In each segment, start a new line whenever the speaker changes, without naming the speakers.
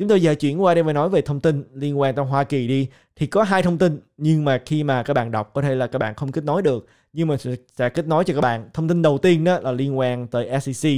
Chúng tôi giờ chuyển qua đây mà nói về thông tin liên quan tới Hoa Kỳ đi. Thì có hai thông tin nhưng mà khi mà các bạn đọc có thể là các bạn không kết nối được. Nhưng mà sẽ kết nối cho các bạn. Thông tin đầu tiên đó là liên quan tới SEC.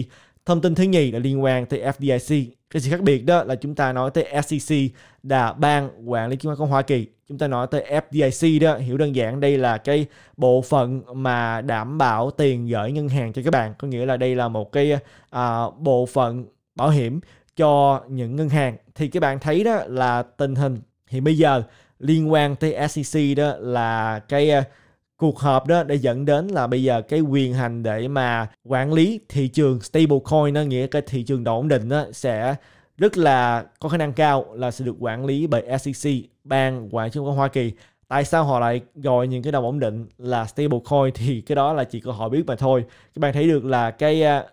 Thông tin thứ nhì là liên quan tới FDIC. Cái gì khác biệt đó là chúng ta nói tới SEC là ban quản lý chứng khoán của Hoa Kỳ. Chúng ta nói tới FDIC đó, hiểu đơn giản đây là cái bộ phận mà đảm bảo tiền gửi ngân hàng cho các bạn. Có nghĩa là đây là một cái uh, bộ phận bảo hiểm cho những ngân hàng thì các bạn thấy đó là tình hình thì bây giờ liên quan tới SEC đó là cái ờ, cuộc họp đó để dẫn đến là bây giờ cái quyền hành để mà quản lý thị trường stablecoin nó nghĩa cái thị trường độ ổn định đó, sẽ rất là có khả năng cao là sẽ được quản lý bởi SEC ban quản trị của Hoa Kỳ tại sao họ lại gọi những cái đồng ổn định là stablecoin thì cái đó là chỉ có họ biết mà thôi các bạn thấy được là cái ờ,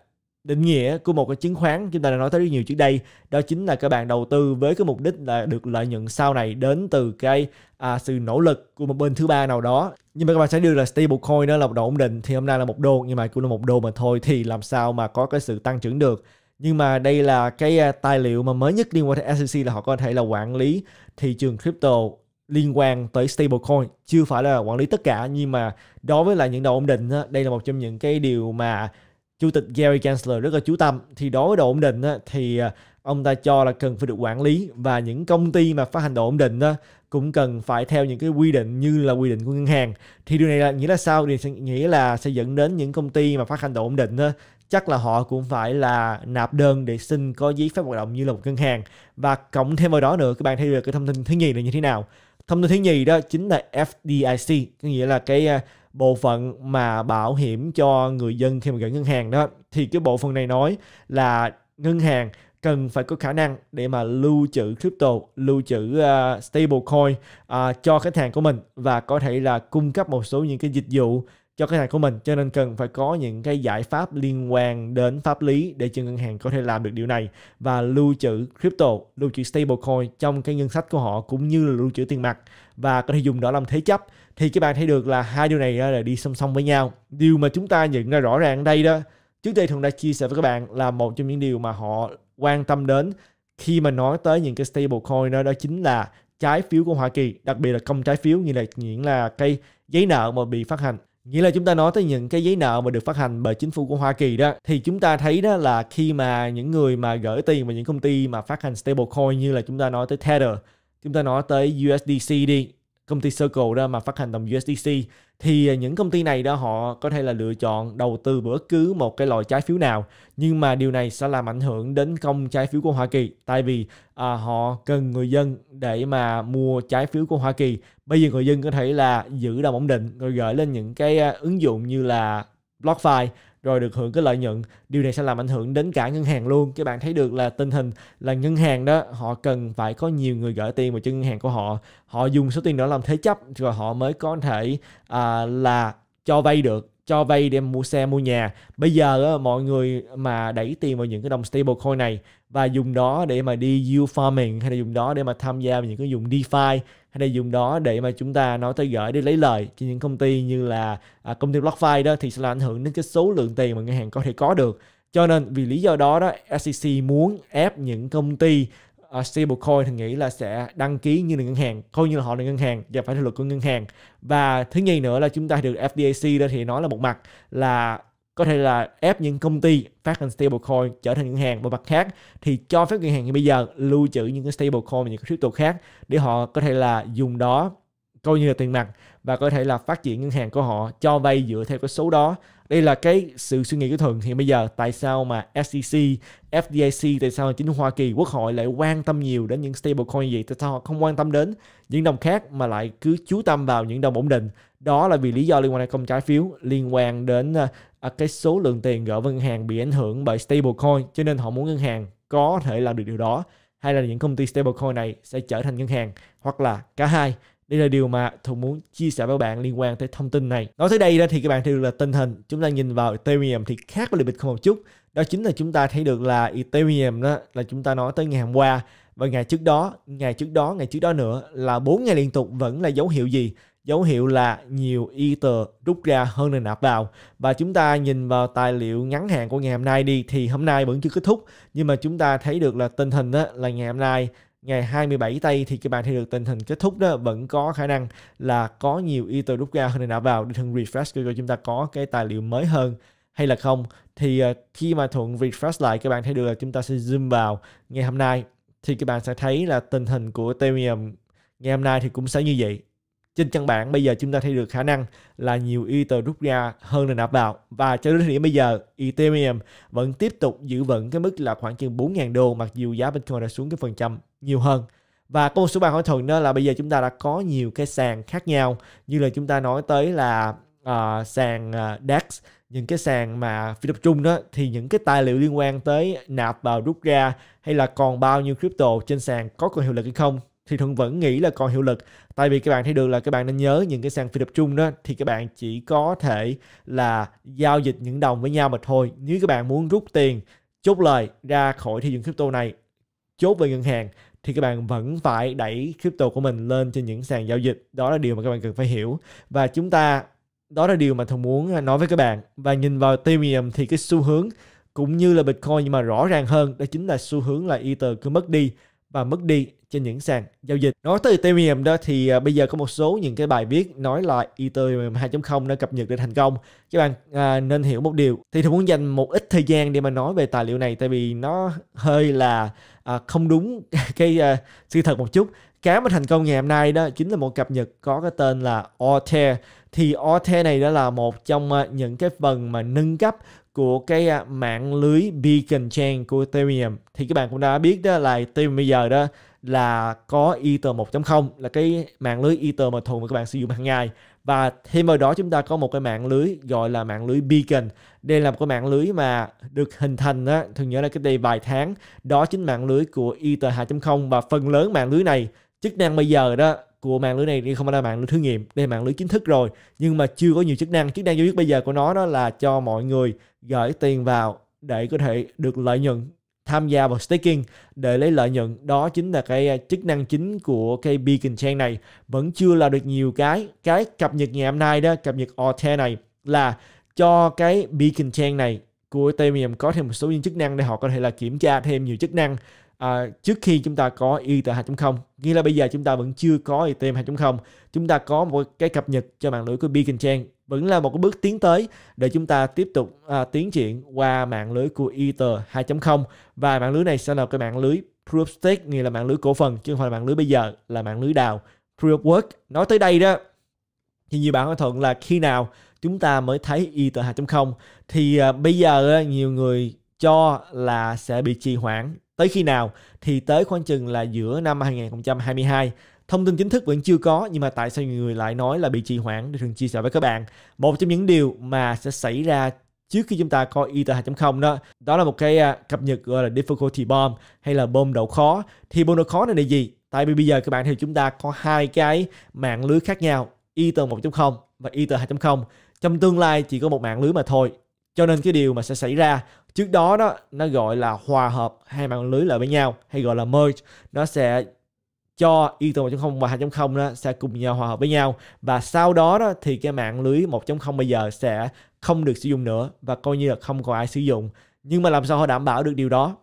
định nghĩa của một cái chứng khoán chúng ta đã nói tới rất nhiều trước đây đó chính là các bạn đầu tư với cái mục đích là được lợi nhuận sau này đến từ cái à, sự nỗ lực của một bên thứ ba nào đó nhưng mà các bạn sẽ đưa là stablecoin đó là một đồ ổn định thì hôm nay là một đô nhưng mà cũng là một đô mà thôi thì làm sao mà có cái sự tăng trưởng được nhưng mà đây là cái à, tài liệu mà mới nhất liên quan tới SEC là họ có thể là quản lý thị trường crypto liên quan tới stablecoin chưa phải là quản lý tất cả nhưng mà đối với là những đồ ổn định đó, đây là một trong những cái điều mà chủ tịch Gary Gensler rất là chú tâm thì đối với độ ổn định á, thì à, ông ta cho là cần phải được quản lý và những công ty mà phát hành độ ổn định á, cũng cần phải theo những cái quy định như là quy định của ngân hàng thì điều này là nghĩa là sao thì nghĩa là sẽ dẫn đến những công ty mà phát hành độ ổn định á, chắc là họ cũng phải là nạp đơn để xin có giấy phép hoạt động như là một ngân hàng và cộng thêm vào đó nữa các bạn thấy được cái thông tin thứ nhì là như thế nào thông tin thứ nhì đó chính là FDIC có nghĩa là cái à, bộ phận mà bảo hiểm cho người dân khi mà gửi ngân hàng đó thì cái bộ phận này nói là ngân hàng cần phải có khả năng để mà lưu trữ crypto, lưu trữ uh, à, stablecoin uh, à, cho khách hàng của mình và có thể là cung cấp một số những cái dịch vụ cho cái hàng của mình cho nên cần phải có những cái giải pháp liên quan đến pháp lý để cho ngân hàng có thể làm được điều này và lưu trữ crypto lưu trữ stablecoin trong cái ngân sách của họ cũng như là lưu trữ tiền mặt và có thể dùng đó làm thế chấp thì các bạn thấy được là hai điều này là đi song song với nhau điều mà chúng ta nhận ra rõ ràng đây đó trước đây thường đã chia sẻ với các bạn là một trong những điều mà họ quan tâm đến khi mà nói tới những cái stablecoin đó đó chính là trái phiếu của Hoa Kỳ, đặc biệt là công trái phiếu như là những là cái giấy nợ mà bị phát hành Nghĩa là chúng ta nói tới những cái giấy nợ mà được phát hành bởi chính phủ của Hoa Kỳ đó thì chúng ta thấy đó là khi mà những người mà gửi tiền vào những công ty mà phát hành stablecoin như là chúng ta nói tới Tether, chúng ta nói tới USDC đi, công ty Circle đó mà phát hành đồng USDC thì à, những công ty này đó họ có thể là lựa chọn đầu tư bất cứ một cái loại trái phiếu nào nhưng mà điều này sẽ làm ảnh hưởng đến công trái phiếu của Hoa Kỳ tại vì à, họ cần người dân để mà mua trái phiếu của Hoa Kỳ bây giờ người dân có thể là giữ đồng ổn định rồi gửi lên những cái à, ứng dụng như là BlockFi rồi được hưởng cái lợi nhuận điều này sẽ làm ảnh hưởng đến cả ngân hàng luôn các bạn thấy được là tình hình là ngân hàng đó họ cần phải có nhiều người gửi tiền vào cho ngân hàng của họ họ dùng số tiền đó làm thế chấp rồi họ mới có thể à, là cho vay được cho vay để mua xe mua nhà bây giờ đó, mọi người mà đẩy tiền vào những cái đồng stablecoin này và dùng đó để mà đi yield farming hay là dùng đó để mà tham gia vào những cái dùng DeFi hay là dùng đó để mà chúng ta nói tới gửi để lấy lời cho những công ty như là à, công ty BlockFi đó thì sẽ là ảnh hưởng đến cái số lượng tiền mà ngân hàng có thể có được cho nên vì lý do đó đó SEC muốn ép những công ty uh, stablecoin thì nghĩ là sẽ đăng ký như là ngân hàng coi như là họ là ngân hàng và phải theo luật của ngân hàng và thứ nhì nữa là chúng ta được FDIC đó thì nói là một mặt là có thể là ép những công ty phát hành stablecoin trở thành ngân hàng và mặt khác thì cho phép ngân hàng như bây giờ lưu trữ những cái stablecoin và những cái crypto khác để họ có thể là dùng đó coi như là tiền mặt và có thể là phát triển ngân hàng của họ cho vay dựa theo cái số đó đây là cái sự suy nghĩ của thường thì bây giờ tại sao mà SEC, FDIC, tại sao chính Hoa Kỳ quốc hội lại quan tâm nhiều đến những stablecoin gì, tại sao họ không quan tâm đến những đồng khác mà lại cứ chú tâm vào những đồng ổn định đó là vì lý do liên quan đến công trái phiếu liên quan đến À, cái số lượng tiền gỡ ngân hàng bị ảnh hưởng bởi stablecoin cho nên họ muốn ngân hàng có thể làm được điều đó hay là những công ty stablecoin này sẽ trở thành ngân hàng hoặc là cả hai đây là điều mà Thuận muốn chia sẻ với bạn liên quan tới thông tin này. Nói tới đây ra thì các bạn thấy được là tình hình chúng ta nhìn vào Ethereum thì khác với Bitcoin một chút. Đó chính là chúng ta thấy được là Ethereum đó là chúng ta nói tới ngày hôm qua và ngày trước đó, ngày trước đó, ngày trước đó nữa là bốn ngày liên tục vẫn là dấu hiệu gì? dấu hiệu là nhiều y tờ rút ra hơn là nạp vào. Và chúng ta nhìn vào tài liệu ngắn hạn của ngày hôm nay đi thì hôm nay vẫn chưa kết thúc nhưng mà chúng ta thấy được là tình hình đó là ngày hôm nay ngày 27 tây thì các bạn thấy được tình hình kết thúc đó vẫn có khả năng là có nhiều y tờ rút ra hơn là nạp vào để thường refresh cho chúng ta có cái tài liệu mới hơn hay là không thì ờ, khi mà thuận refresh lại các bạn thấy được là chúng ta sẽ zoom vào ngày hôm nay thì các bạn sẽ thấy là tình hình của Ethereum ngày hôm nay thì cũng sẽ như vậy trên chân bản bây giờ chúng ta thấy được khả năng là nhiều Ether rút ra hơn là nạp vào và cho đến thời điểm bây giờ Ethereum vẫn tiếp tục giữ vững cái mức là khoảng chừng 4.000 đô mặc dù giá Bitcoin đã xuống cái phần trăm nhiều hơn và có một số bạn hỏi thuận đó là bây giờ chúng ta đã có nhiều cái sàn khác nhau như là chúng ta nói tới là uh, sàn à, DEX những cái sàn mà phi tập trung đó thì những cái tài liệu liên quan tới nạp vào rút ra hay là còn bao nhiêu crypto trên sàn có còn hiệu lực hay không thì thuận vẫn nghĩ là còn hiệu lực tại vì các bạn thấy được là các bạn nên nhớ những cái sàn phi tập trung đó thì các bạn chỉ có thể là giao dịch những đồng với nhau mà thôi nếu các bạn muốn rút tiền chốt lời ra khỏi thị trường crypto này chốt về ngân hàng thì các bạn vẫn phải đẩy crypto của mình lên trên những sàn giao dịch đó là điều mà các bạn cần phải hiểu và chúng ta đó là điều mà thường muốn nói với các bạn và nhìn vào Ethereum thì cái xu hướng cũng như là Bitcoin nhưng mà rõ ràng hơn đó chính là xu hướng là Ether cứ mất đi và mất đi trên những sàn giao dịch. Nói tới Ethereum đó thì à, bây giờ có một số những cái bài viết nói là Ethereum 2.0 đã cập nhật để thành công. Các bạn à, nên hiểu một điều. Thì tôi muốn dành một ít thời gian để mà nói về tài liệu này tại vì nó hơi là à, không đúng cái à, sự thật một chút. Cái mà thành công ngày hôm nay đó chính là một cập nhật có cái tên là Altair. Thì Altair này đó là một trong à, những cái phần mà nâng cấp của cái à, mạng lưới beacon chain của Ethereum thì các bạn cũng đã biết đó là Ethereum bây giờ đó là có Ether 1.0 là cái mạng lưới Ether mà thường mà các bạn sử dụng hàng ngày và thêm vào đó chúng ta có một cái mạng lưới gọi là mạng lưới beacon đây là một cái mạng lưới mà được hình thành á thường nhớ là cái đây vài tháng đó chính mạng lưới của Ether 2.0 và phần lớn mạng lưới này chức năng bây giờ đó của mạng lưới này thì không phải là mạng lưới thử nghiệm đây là mạng lưới chính thức rồi nhưng mà chưa có nhiều chức năng chức năng duy nhất bây giờ của nó đó là cho mọi người gửi tiền vào để có thể được lợi nhuận tham gia vào staking để lấy lợi nhuận đó chính là cái à, chức năng chính của cái beacon chain này vẫn chưa là được nhiều cái cái cập nhật ngày hôm nay đó cập nhật OT này là cho cái beacon chain này của Ethereum có thêm một số những chức năng để họ có thể là kiểm tra thêm nhiều chức năng à, trước khi chúng ta có Ethereum 2.0 nghĩa là bây giờ chúng ta vẫn chưa có Ethereum 2.0 chúng ta có một cái cập nhật cho mạng lưới của Beacon Chain vẫn là một cái bước tiến tới để chúng ta tiếp tục à, tiến triển qua mạng lưới của Ether 2.0 và mạng lưới này sẽ là cái mạng lưới Proof Stake nghĩa là mạng lưới cổ phần chứ không phải là mạng lưới bây giờ là mạng lưới đào Proof Work nói tới đây đó thì nhiều bạn hỏi thuận là khi nào chúng ta mới thấy Ether 2.0 thì à, bây giờ nhiều người cho là sẽ bị trì hoãn Tới khi nào? Thì tới khoảng chừng là giữa năm 2022. Thông tin chính thức vẫn chưa có nhưng mà tại sao nhiều người lại nói là bị trì hoãn để thường chia sẻ với các bạn. Một trong những điều mà sẽ xảy ra trước khi chúng ta coi ITA 2.0 đó đó là một cái à, cập nhật gọi là difficulty bomb hay là bom độ khó thì bom độ khó này là gì tại vì bây giờ các bạn thì chúng ta có hai cái mạng lưới khác nhau ITA 1.0 và ITA 2.0 trong tương lai chỉ có một mạng lưới mà thôi cho nên cái điều mà sẽ xảy ra trước đó đó nó gọi là hòa hợp hai mạng lưới lại với nhau hay gọi là merge nó sẽ cho ethereum 1.0 và 2.0 đó sẽ cùng nhau hòa hợp với nhau và sau đó đó thì cái mạng lưới 1.0 bây giờ sẽ không được sử dụng nữa và coi như là không còn ai sử dụng nhưng mà làm sao họ đảm bảo được điều đó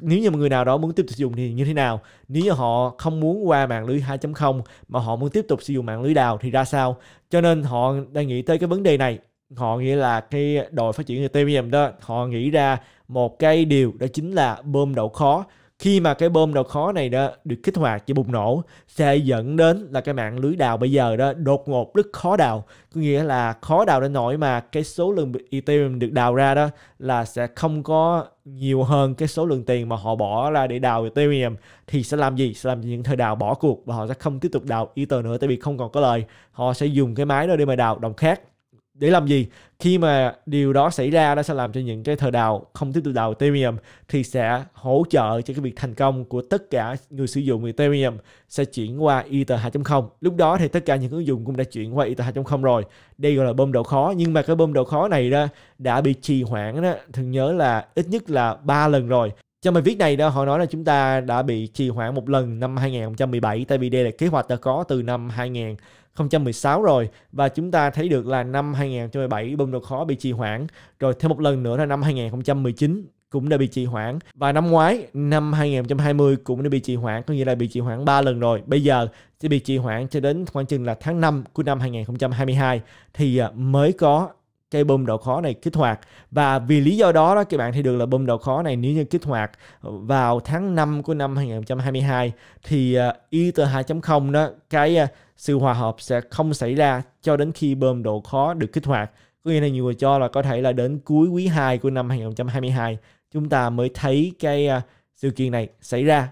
nếu như một người nào đó muốn tiếp tục sử dụng thì như thế nào nếu như họ không muốn qua mạng lưới 2.0 mà họ muốn tiếp tục sử dụng mạng lưới đào thì ra sao cho nên họ đang nghĩ tới cái vấn đề này họ nghĩ là cái đội phát triển Ethereum đó họ nghĩ ra một cái điều đó chính là bơm đậu khó khi mà cái bơm đậu khó này đó được kích hoạt chỉ bùng nổ sẽ dẫn đến là cái mạng lưới đào bây giờ đó đột ngột rất khó đào có nghĩa là khó đào đến nỗi mà cái số lượng Ethereum được đào ra đó là sẽ không có nhiều hơn cái số lượng tiền mà họ bỏ ra để đào Ethereum thì sẽ làm gì? Sẽ làm những thời đào bỏ cuộc và họ sẽ không tiếp tục đào Ether nữa tại vì không còn có lời. Họ sẽ dùng cái máy đó để mà đào đồng khác để làm gì khi mà điều đó xảy ra nó sẽ làm cho những cái thờ đào không tiếp tục đào Ethereum thì sẽ hỗ trợ cho cái việc thành công của tất cả người sử dụng Ethereum sẽ chuyển qua Ether 2.0 lúc đó thì tất cả những ứng dụng cũng đã chuyển qua Ether 2.0 rồi đây gọi là bơm độ khó nhưng mà cái bơm độ khó này đó đã bị trì hoãn đó thường nhớ là ít nhất là ba lần rồi trong bài viết này đó họ nói là chúng ta đã bị trì hoãn một lần năm 2017 tại vì đây là kế hoạch đã có từ năm 2016 rồi và chúng ta thấy được là năm 2017 bơm đồ khó bị trì hoãn rồi thêm một lần nữa là năm 2019 cũng đã bị trì hoãn và năm ngoái năm 2020 cũng đã bị trì hoãn có nghĩa là bị trì hoãn 3 lần rồi bây giờ sẽ bị trì hoãn cho đến khoảng chừng là tháng 5 của năm 2022 thì à, mới có cái bơm độ khó này kích hoạt và vì lý do đó đó các bạn thấy được là bơm độ khó này nếu như kích hoạt vào tháng 5 của năm 2022 thì Ether à, 2.0 đó cái à, sự hòa hợp sẽ không xảy ra cho đến khi bơm độ khó được kích hoạt có nghĩa là nhiều người cho là có thể là đến cuối quý 2 của năm 2022 chúng ta mới thấy cái à, sự kiện này xảy ra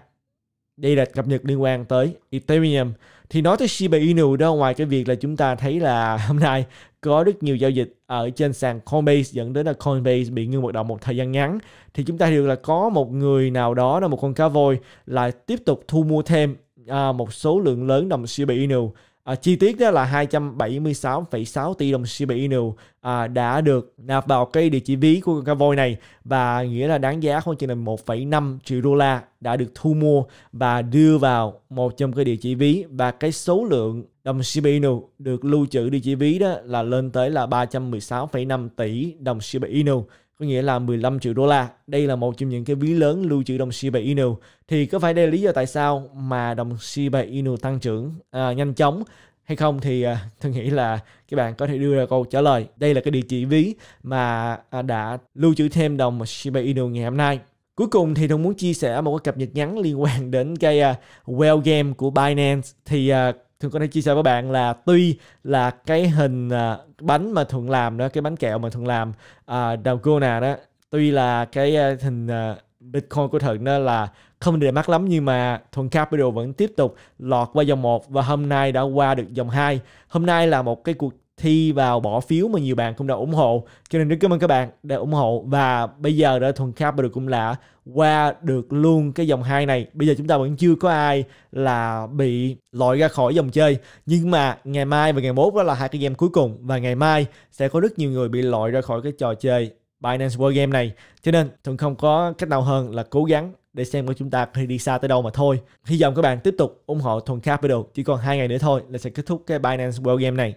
đây là cập nhật liên quan tới Ethereum thì nói tới Shiba Inu đó ngoài cái việc là chúng ta thấy là hôm nay có rất nhiều giao dịch ở trên sàn Coinbase dẫn đến là Coinbase bị ngưng hoạt động một thời gian ngắn thì chúng ta hiểu là có một người nào đó là một con cá voi là tiếp tục thu mua thêm à, một số lượng lớn đồng Shiba Inu À, chi tiết đó là 276,6 tỷ đồng Shiba Inu à, đã được nạp vào cái địa chỉ ví của con cá voi này và nghĩa là đáng giá khoảng chừng là 1,5 triệu đô la đã được thu mua và đưa vào một trong cái địa chỉ ví và cái số lượng Đồng Shiba Inu được lưu trữ địa chỉ ví đó là lên tới là 316,5 tỷ đồng Shiba Inu, có nghĩa là 15 triệu đô la. Đây là một trong những cái ví lớn lưu trữ đồng Shiba Inu. Thì có phải đây là lý do tại sao mà đồng Shiba Inu tăng trưởng à, nhanh chóng hay không thì à, tôi nghĩ là các bạn có thể đưa ra câu trả lời. Đây là cái địa chỉ ví mà à, đã lưu trữ thêm đồng Shiba Inu ngày hôm nay. Cuối cùng thì tôi muốn chia sẻ một cái cập nhật ngắn liên quan đến cái uh, Well Game của Binance thì uh, thường có thể chia sẻ với bạn là tuy là cái hình à, bánh mà thường làm đó cái bánh kẹo mà thường làm à, nè đó tuy là cái à, hình à, Bitcoin của Thuận đó là không để mắt lắm nhưng mà Thuận Capital vẫn tiếp tục lọt qua dòng 1 và hôm nay đã qua được dòng 2. Hôm nay là một cái cuộc thi vào bỏ phiếu mà nhiều bạn cũng đã ủng hộ cho nên rất cảm ơn các bạn đã ủng hộ và bây giờ đã thuần khắp và được cũng là qua được luôn cái dòng hai này bây giờ chúng ta vẫn chưa có ai là bị loại ra khỏi dòng chơi nhưng mà ngày mai và ngày mốt đó là hai cái game cuối cùng và ngày mai sẽ có rất nhiều người bị loại ra khỏi cái trò chơi Binance World Game này cho nên thuần không có cách nào hơn là cố gắng để xem của chúng ta thì đi xa tới đâu mà thôi. Hy vọng các bạn tiếp tục ủng hộ Thuần Capital. Chỉ còn hai ngày nữa thôi là sẽ kết thúc cái Binance World Game này.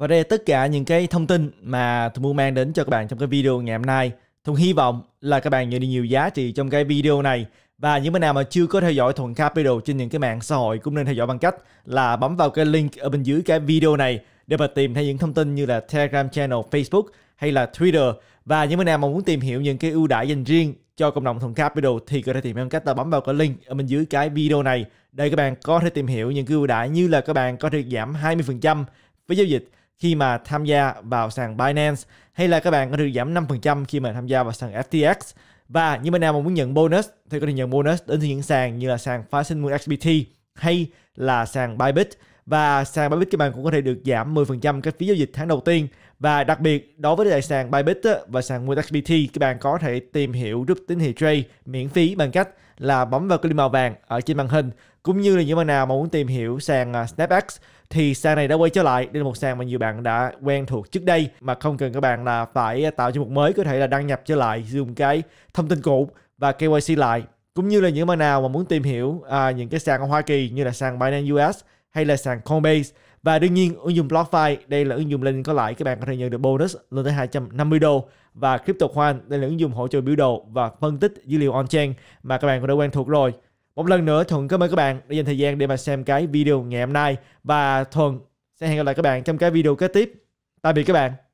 Và đây là tất cả những cái thông tin mà Thu Mua mang đến cho các bạn trong cái video ngày hôm nay. Thuận hy vọng là các bạn nhận được nhiều giá trị trong cái video này. Và những bạn nào mà chưa có theo dõi Thuận Capital trên những cái mạng xã hội cũng nên theo dõi bằng cách là bấm vào cái link ở bên dưới cái video này để mà tìm thấy những thông tin như là Telegram channel, Facebook hay là Twitter. Và những bạn nào mà muốn tìm hiểu những cái ưu đãi dành riêng cho cộng đồng Thuận Capital thì có thể tìm bằng cách là bấm vào cái link ở bên dưới cái video này để các bạn có thể tìm hiểu những cái ưu đãi như là các bạn có thể giảm 20% với giao dịch khi mà tham gia vào sàn Binance hay là các bạn có được giảm 5% khi mà tham gia vào sàn FTX và những bạn nào mà muốn nhận bonus thì có thể nhận bonus đến từ những sàn như là sàn Fasten Moon XBT hay là sàn Bybit và sàn Bybit các bạn cũng có thể được giảm 10% các phí giao dịch tháng đầu tiên và đặc biệt đối với đại sàn Bybit và sàn XBT các bạn có thể tìm hiểu group tín hiệu trade miễn phí bằng cách là bấm vào cái link màu vàng ở trên màn hình cũng như là những bạn nào mà muốn tìm hiểu sàn à, SnapX thì sàn này đã quay trở lại đây là một sàn mà nhiều bạn đã quen thuộc trước đây mà không cần các bạn là phải tạo cho một mới có thể là đăng nhập trở lại dùng cái thông tin cũ và KYC lại cũng như là những bạn nào mà muốn tìm hiểu à, những cái sàn ở Hoa Kỳ như là sàn Binance US hay là sàn Coinbase và đương nhiên ứng dụng BlockFi đây là ứng dụng lên có lại các bạn có thể nhận được bonus lên tới 250 đô và CryptoQuant đây là ứng dụng hỗ trợ biểu đồ và phân tích dữ liệu on-chain mà các bạn cũng đã quen thuộc rồi một lần nữa Thuận cảm ơn các bạn đã dành thời gian để mà xem cái video ngày hôm nay và Thuận sẽ hẹn gặp lại các bạn trong cái video kế tiếp. Tạm biệt các bạn.